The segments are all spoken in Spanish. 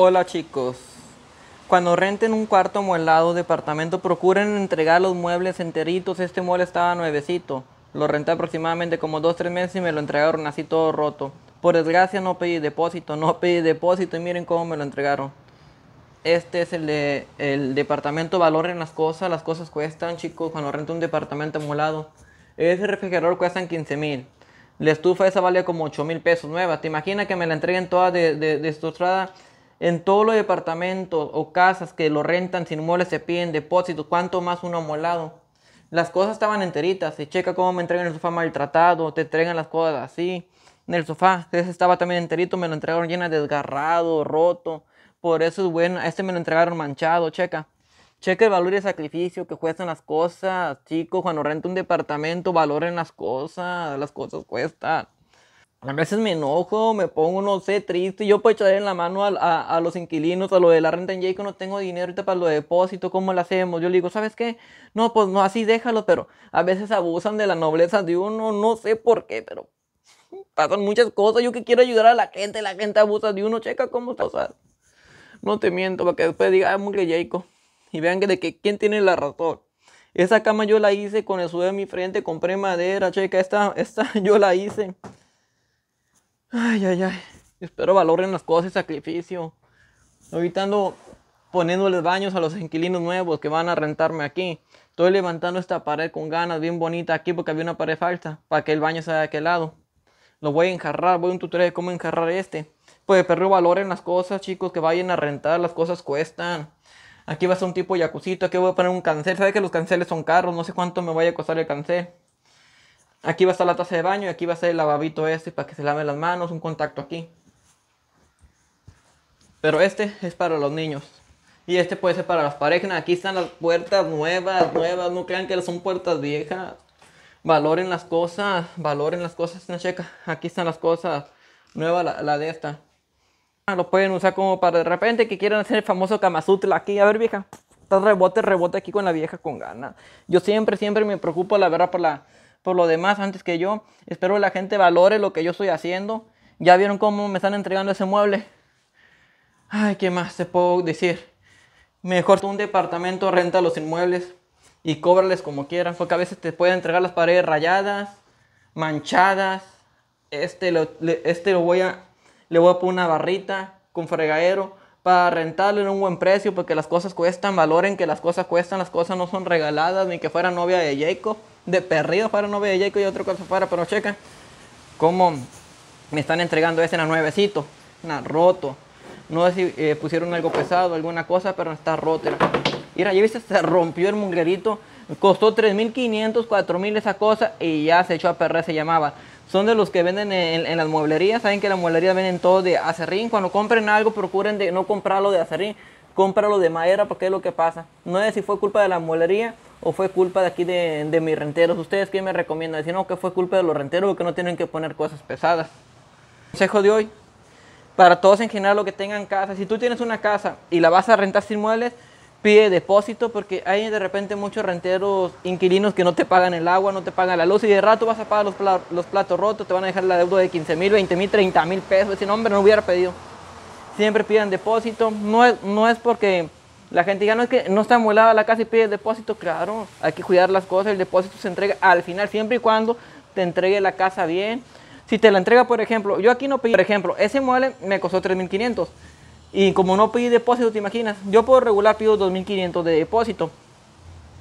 Hola chicos. Cuando renten un cuarto amueblado departamento, procuren entregar los muebles enteritos. Este mueble estaba nuevecito. Lo renté aproximadamente como 2 tres meses y me lo entregaron así todo roto. Por desgracia no pedí depósito, no pedí depósito y miren cómo me lo entregaron. Este es el, de, el departamento, valoren las cosas, las cosas cuestan chicos cuando renta un departamento amueblado. Ese refrigerador cuestan 15 mil. La estufa esa valía como 8 mil pesos nueva. ¿Te imaginas que me la entreguen toda de, de, destrozada? en todos los departamentos o casas que lo rentan sin muebles se piden depósitos, cuánto más uno amolado. Las cosas estaban enteritas, Y checa cómo me entregan el sofá maltratado, te entregan las cosas así. En el sofá, ese estaba también enterito, me lo entregaron llena, desgarrado, roto. Por eso es bueno, este me lo entregaron manchado, checa. Checa el valor y el sacrificio que cuestan las cosas, chicos. Cuando renta un departamento, valoren las cosas, las cosas cuestan a veces me enojo, me pongo, no sé, triste. Yo puedo echar en la mano a, los inquilinos, a lo de la renta en Jacob, no tengo dinero ahorita para de depósito ¿cómo lo hacemos? Yo le digo, ¿sabes qué? No, pues no, así déjalo, pero a veces abusan de la nobleza de uno, no sé por qué, pero pasan muchas cosas. Yo que quiero ayudar a la gente, la gente abusa de uno, checa cómo está sea, No te miento, para que después diga, ah, que Jacob. Y vean que de que quién tiene la razón. Esa cama yo la hice con el sudor de mi frente, compré madera, checa, esta, esta yo la hice. Ay, ay, ay. Espero valoren las cosas y sacrificio. evitando, ando poniéndoles baños a los inquilinos nuevos que van a rentarme aquí. Estoy levantando esta pared con ganas, bien bonita aquí porque había una pared falsa para que el baño sea de aquel lado. Lo voy a enjarrar, voy a un tutorial de cómo enjarrar este. Pues perro valoren las cosas, chicos, que vayan a rentar, las cosas cuestan. Aquí va a ser un tipo de jacuzito, aquí voy a poner un cancel. Sabe que los canceles son caros, no sé cuánto me vaya a costar el cancel. Aquí va a estar la taza de baño, Y aquí va a ser el lavabito este para que se laven las manos, un contacto aquí. Pero este es para los niños. Y este puede ser para las parejas. Aquí están las puertas nuevas, nuevas. No crean que son puertas viejas. Valoren las cosas, valoren las cosas. No aquí están las cosas nuevas, la, de esta. Ah, lo pueden usar como para de repente que quieran hacer el famoso Kamasutra aquí. A ver, vieja. está Rebote, rebote aquí con la vieja con ganas. Yo siempre, siempre me preocupo, la verdad, por la por lo demás antes que yo. Espero que la gente valore lo que yo estoy haciendo. Ya vieron cómo me están entregando ese mueble. Ay, ¿qué más se puedo decir? Mejor un departamento renta los inmuebles y cóbrales como quieran, porque a veces te pueden entregar las paredes rayadas, manchadas. Este este lo voy a le voy a poner una barrita con fregadero para rentarlo en un buen precio porque las cosas cuestan, valoren que las cosas cuestan, las cosas no son regaladas ni que fuera novia de Jacob de perrido, para no ver y otro cosa para, pero checa Como me están entregando ese en nuevecito, nada roto. No sé si eh, pusieron algo pesado, alguna cosa, pero está roto. Mira, ya viste, se rompió el munguerito, costó 3.500, 4.000 esa cosa y ya se echó a perder, se llamaba. Son de los que venden en, las mueblerías, saben que las mueblerías venden todo de acerrín. Cuando compren algo, procuren de no comprarlo de acerrín, cómpralo de madera porque es lo que pasa. No sé si fue culpa de la mueblería o fue culpa de aquí de, mis renteros. ¿Ustedes qué me recomiendan? Decir, no, que fue culpa de los renteros que no tienen que poner cosas pesadas. Consejo de hoy, para todos en general lo que tengan casa, si tú tienes una casa y la vas a rentar sin muebles, pide depósito porque hay de repente muchos renteros inquilinos que no te pagan el agua, no te pagan la luz y de rato vas a pagar los, platos rotos, te van a dejar la deuda de 15 mil, 20 mil, 30 mil pesos. no hombre, no hubiera pedido. Siempre pidan depósito, no no es porque la gente ya no es que no está molada la casa y pide depósito. Claro, hay que cuidar las cosas. El depósito se entrega al final, siempre y cuando te entregue la casa bien. Si te la entrega, por ejemplo, yo aquí no pedí, por ejemplo, ese mueble me costó 3.500. Y como no pedí depósito, te imaginas, yo puedo regular pido 2.500 de depósito.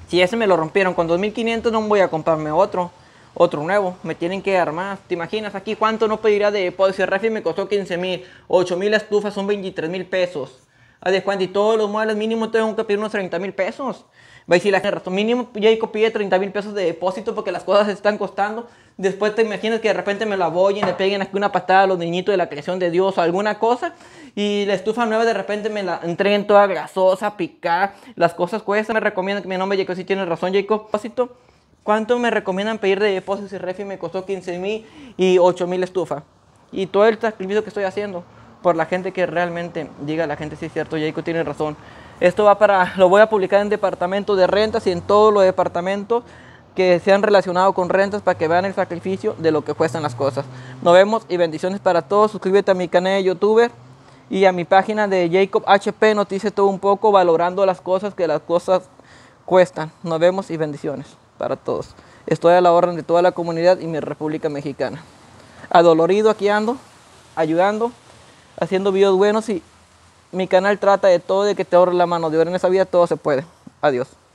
Si ese me lo rompieron con 2.500, no voy a comprarme otro, otro nuevo. Me tienen que dar más. ¿Te imaginas aquí cuánto no pediría de depósito? El refri me costó 15.000. 8.000 estufas son 23.000 pesos a de y todos los muebles mínimo tengo que pedir unos 30 mil pesos. Va a decir la gente, mínimo Jacob pide 30 mil pesos de depósito porque las cosas están costando. Después te imaginas que de repente me lo y le peguen aquí una patada a los niñitos de la creación de Dios o alguna cosa. Y la estufa nueva de repente me la entreguen toda grasosa, picada. Las cosas cuestan. Me recomiendan que mi nombre Jacob, si tiene razón Jacob, depósito. ¿Cuánto me recomiendan pedir de depósito si refi me costó 15 mil y 8 mil estufa? Y todo el sacrificio que estoy haciendo por la gente que realmente diga la gente si sí, es cierto, Jacob tiene razón. Esto va para, lo voy a publicar en departamento de rentas y en todos los departamentos que sean han relacionado con rentas para que vean el sacrificio de lo que cuestan las cosas. Nos vemos y bendiciones para todos. Suscríbete a mi canal de youtuber y a mi página de Jacob HP Noticias todo un poco valorando las cosas que las cosas cuestan. Nos vemos y bendiciones para todos. Estoy a la orden de toda la comunidad y mi República Mexicana. Adolorido aquí ando, ayudando haciendo videos buenos y mi canal trata de todo, de que te ahorre la mano de ver en esa vida, todo se puede. Adiós.